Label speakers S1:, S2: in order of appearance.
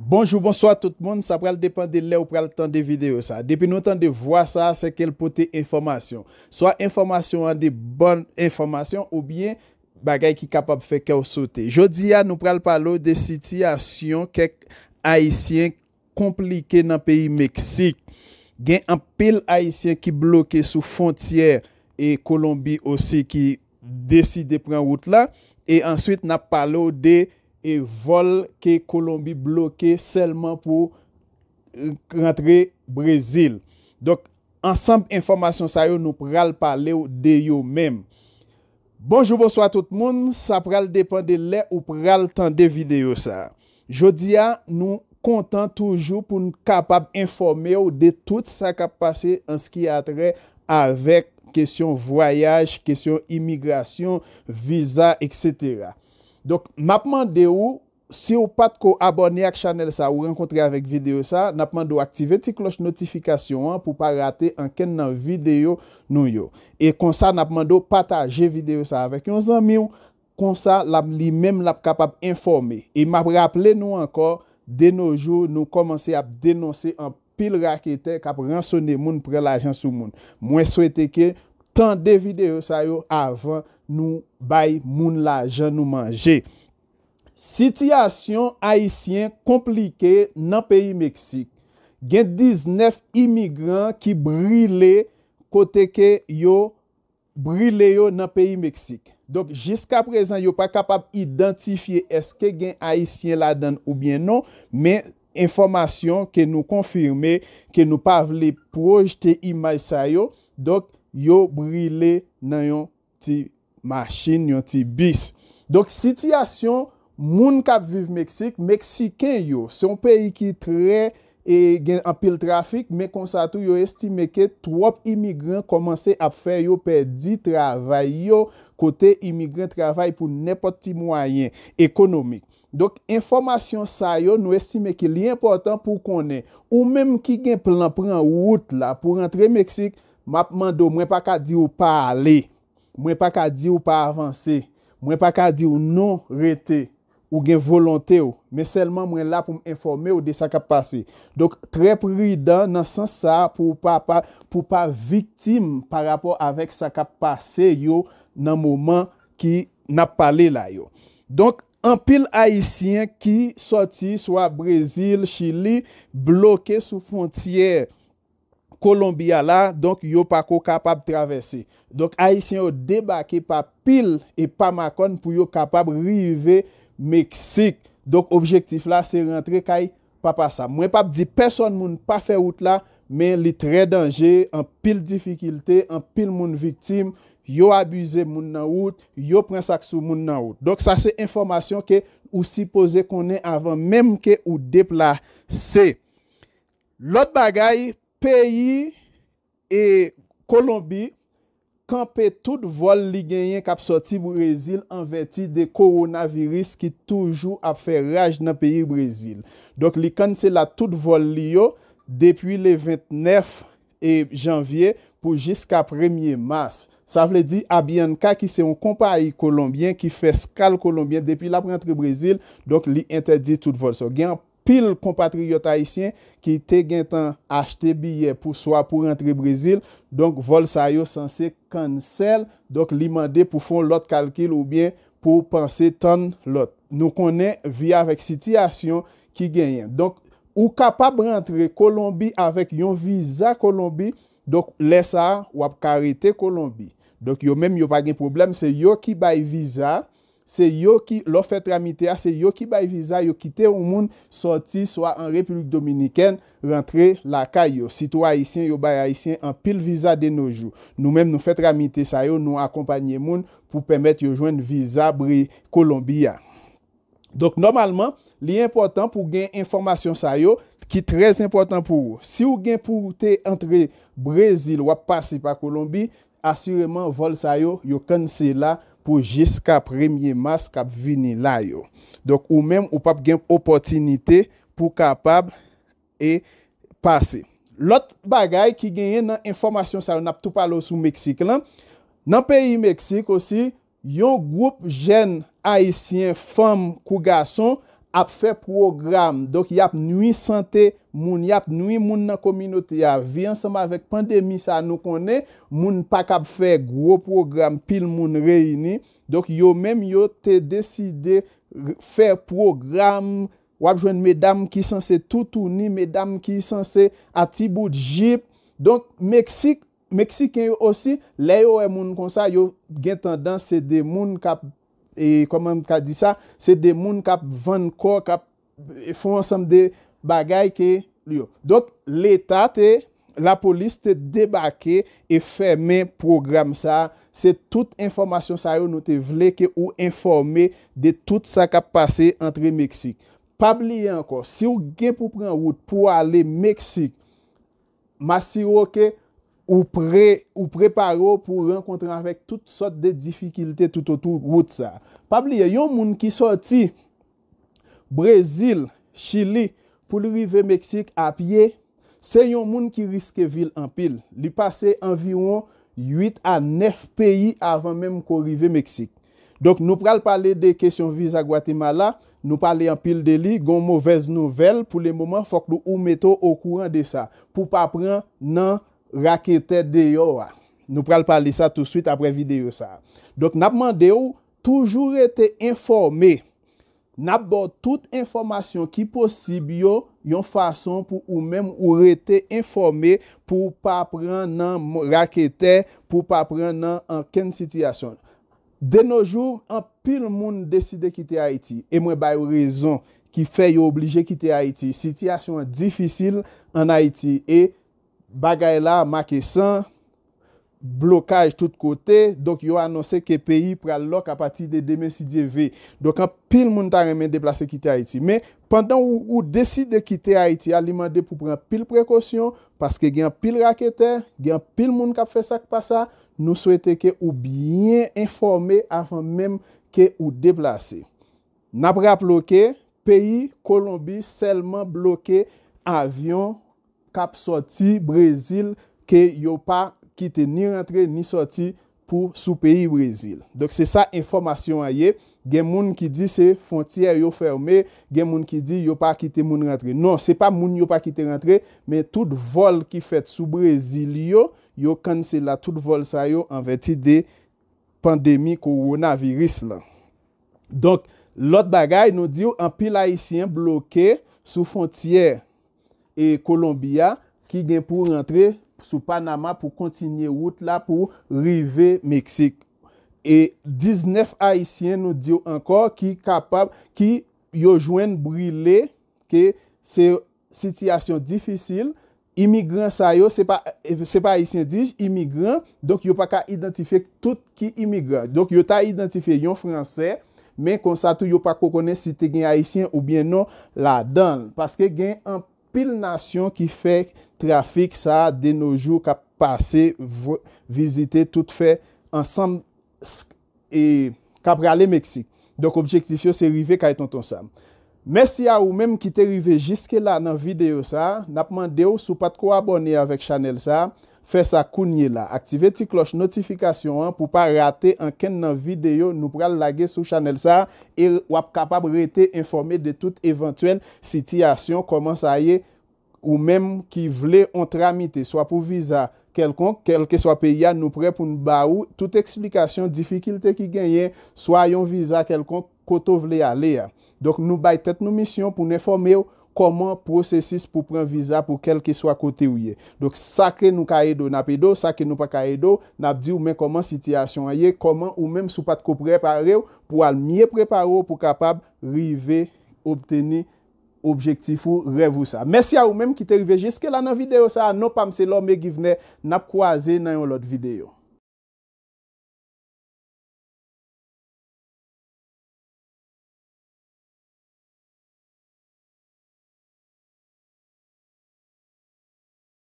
S1: Bonjou, bonsoy a tout moun, sa pral depan de lè ou pral tan de videyo sa. Depi nou tan de vwa sa, sekel pote informasyon. Soy informasyon an de bon informasyon ou bien bagay ki kapab feke ou sote. Jodi ya nou pral palo de sityasyon kek Haitien komplike nan peyi Meksik. Gen an pel Haitien ki bloke sou fontyer e Kolombi osi ki desi de pran wout la. E answit nan palo de... e vol ke Kolombi bloke selman pou euh, rentre Brezil. Dok, ansanp informasyon sa yo nou pral pale ou de yo menm. Bonjou bonso a tout moun, sa pral depande le ou pral tan de video sa. Jodia, nou kontan toujou pou nou kapab informe ou de tout sa kap pase ans ki atre avek kesyon voyaj, kesyon imigrasyon, visa, etc., Donk mapman de ou, si ou pat ko abonye ak chanel sa ou renkontre avek video sa, napman do aktive ti kloche notifikasyon an pou pa rate an ken nan video nou yo. E konsa napman do pataje video sa avek yon zanmi ou, konsa lam li menm lap kapap informe. E map raple nou ankor, de nou jou nou komanse ap denonse an pil rakete kap ransone moun pre la jansou moun. Mwen swete ke... tan de videyo sa yo avan nou bay moun la jan nou manje. Sityasyon haisyen komplike nan peyi Meksik. Gen 19 imigran ki brile koteke yo brile yo nan peyi Meksik. Donk jiska prezan yo pa kapap identifiye eske gen haisyen la dan ou bien non, men informasyon ke nou konfirme ke nou pa vle projete imaj sa yo. Donk. yo brile nan yon ti machine, yon ti bis. Dok, sityasyon, moun kap viv Meksik, Meksiken yo, se yon peyi ki tre, e, gen apil trafik, men konsatu yo estime ke, twop imigran komanse ap fe yo pe di travay yo, kote imigran travay pou nepot ti mwayen ekonomik. Dok, informasyon sa yo, nou estime ke, li important pou konen, ou menm ki gen planpren wout la pou rentre Meksik, mapman do mwen pa ka di ou pa ale, mwen pa ka di ou pa avanse, mwen pa ka di ou non rete ou gen volonte ou, men selman mwen la pou m informe ou de sa kap pase. Donk tre pridan nan san sa pou pa viktim par rapport avek sa kap pase yo nan mouman ki nap pale la yo. Donk an pil Haitien ki soti sou a Brezil, Chile, bloke sou fontiere. Kolombiya la, donk yo pa ko kapab travese. Donk ay si yo debake pa pil e pa makon pou yo kapab rive Meksik. Donk objektif la se rentre kay papasa. Mwen pap di, person moun pa fe out la, men li tre denje, an pil difikilte, an pil moun viktim, yo abize moun nan out, yo prensak sou moun nan out. Donk sa se informasyon ke ou sipoze konen avan, menm ke ou deplase. Lot bagayi, Peyi e Kolombi kanpe tout vol li genyen kap soti Brezil anverti de koronavirus ki toujou ap fe raj nan peyi Brezil. Dok li kanse la tout vol li yo depi le 29 e janvye pou jiska 1er mars. Sa vle di Abianca ki se yon kompa yi Kolombien ki fe skal Kolombien depi la prentri Brezil. Dok li entedi tout vol so genyen. pil kompatriyot haisyen ki te gen tan achte biye pou swa pou rentre Brezil, donk vol sa yo sanse kansel, donk li mande pou fon lot kalkil ou bien pou panse ton lot. Nou konen vi avek sityasyon ki genyen. Donk ou kapab rentre Kolombi avek yon viza Kolombi, donk lesa wap karite Kolombi. Donk yo menm yo pa gen problem, se yo ki bay viza, Se yo ki lo fet ramite a, se yo ki bay viza, yo kite ou moun sorti swa an Republik Dominiken, rentre la kay yo. Sito ayisyen yo bay ayisyen an pil viza de noujou. Nou menm nou fet ramite sa yo, nou akompanyen moun pou pemet yo jwen viza bre Kolombiya. Dok normalman, li important pou gen informasyon sa yo, ki trez important pou ou. Si ou gen pou te entre Brezil wap pase pa Kolombiya, asireman vol sa yo, yo kanse la Kolombiya. pou jiska premye mas kap vini layo. Dok ou mem ou pap gen opotinite pou kapab e pase. Lot bagay ki genye nan informasyon sa yo nap tou palo sou Meksik lan, nan peyi Meksik osi, yon goup jen haisyen fam kou gason ap fe programe, dok yap nwi sante moun, yap nwi moun nan kominote ya, vi ansama vek pandemi sa nou konen, moun pak ap fe gro programe pil moun reyni, dok yo menm yo te deside fe programe, wap jwen medam ki sanse toutouni, medam ki sanse atibout jip, donk Meksik, Meksik yo osi, le yo e moun konsa, yo gen tendanse de moun kap programe, E koman ka di sa, se de moun kap vankor, kap foun ansam de bagay ke li yo. Dok, l'Etat te, la polis te debake, e ferme program sa. Se tout informasyon sa yo nou te vleke ou informe de tout sa kap pase entre Meksik. Pabliye anko, si ou gen pou pren wout pou ale Meksik, masiroke... Ou prepare ou pou renkontre anvek tout sot de difikilite tout otou route sa. Pabli, yon moun ki soti Brazil, Chile pou li rive Meksik apye, se yon moun ki riske vil anpil. Li pase anviron 8 a 9 peyi avan menm ko rive Meksik. Dok nou pral pale de kesyon viza Guatemala, nou pale anpil de li, goun mouvez nouvel, pou le mouman fok lou ou meto ou kouran de sa. Pou pa pran nan... rakete de yo wa. Nou pral pali sa tout suite apre videyo sa. Dok nap mande yo, toujou rete informe. Nap bo tout informasyon ki posib yo, yon fason pou ou menm ou rete informe pou pa pran nan rakete, pou pa pran nan an ken sityasyon. De nou jour, an pil moun deside kite Haiti. E mwen bay ou rezon ki feyo oblije kite Haiti. Sityasyon difisil an Haiti. E mwen bay ou rezon ki feyo oblije kite Haiti. bagay la, make san, blokaj tout kote, donk yo anonsen ke peyi pralok apati de 2006-10-V. Donk an pil moun ta remen deplase kite Haiti. Men, pandan ou ou deside kite Haiti, alimande pou pran pil prekosyon, paske gen pil rakete, gen pil moun kap fe sak pa sa, nou souwete ke ou bien informe afan menm ke ou deplase. Napra ploke, peyi, Kolombi, selman bloke avyon kap soti Brezil ke yo pa kite ni rentre ni soti pou sou peyi Brezil. Dok se sa informasyon a ye, gen moun ki di se fontyer yo ferme, gen moun ki di yo pa kite moun rentre. Non, se pa moun yo pa kite rentre, men tout vol ki fet sou Brezilyo, yo kan se la tout vol sa yo an veti de pandemi koronavirus la. Dok, lot bagay nou di yo an pil haisyen bloke sou fontyer brezilyo. et Columbia, ki gen pou rentre sou Panama pou kontinye wout la pou rive Meksik. Et diznef Haitien nou diyo ankor ki kapab ki yo jwen brile, ke se sityasyon difisil, imigran sa yo, se pa Haitien dij, imigran, donk yo pa ka identife tout ki imigran. Donk yo ta identife yon Fransè, men konsatu yo pa kokone si te gen Haitien ou bien non la dan, paske gen an pil nasyon ki fe trafik sa de noujou ka pase, vizite tout fe ansan e, kabre ale Meksik. Dok objektifyo se rive ka eton ton sam. Mè si ya ou mèm ki te rive jiske la nan videyo sa, napman deyo sou pat ko abone avèk chanel sa, Fè sa kounye la. Aktive ti kloche notifikasyon an pou pa rate an ken nan videyo nou pral lage sou chanel sa. E wap kapab rete informe de tout eventuen sityasyon koman sa ye ou menm ki vle ontramite. So apou viza kelkon, kelke swa pe ya nou pre pou nou ba ou. Tout eksplikasyon, difikilte ki genye, so ayon viza kelkon koto vle ale ya. Dok nou bay tèt nou misyon pou nou informe ou. koman prosesis pou pran viza pou kelke swa kote ou ye. Dok sa ke nou ka edo na pedo, sa ke nou pa ka edo, nap di ou men koman sityasyon a ye, koman ou men sou pat ko prepare ou, pou al miye prepare ou pou kapab rive, obteni, objektif ou revou sa. Mersi a ou men ki te rive jeske la nan video sa, anopam se lò me givne nap kwa ze nan yon lot video.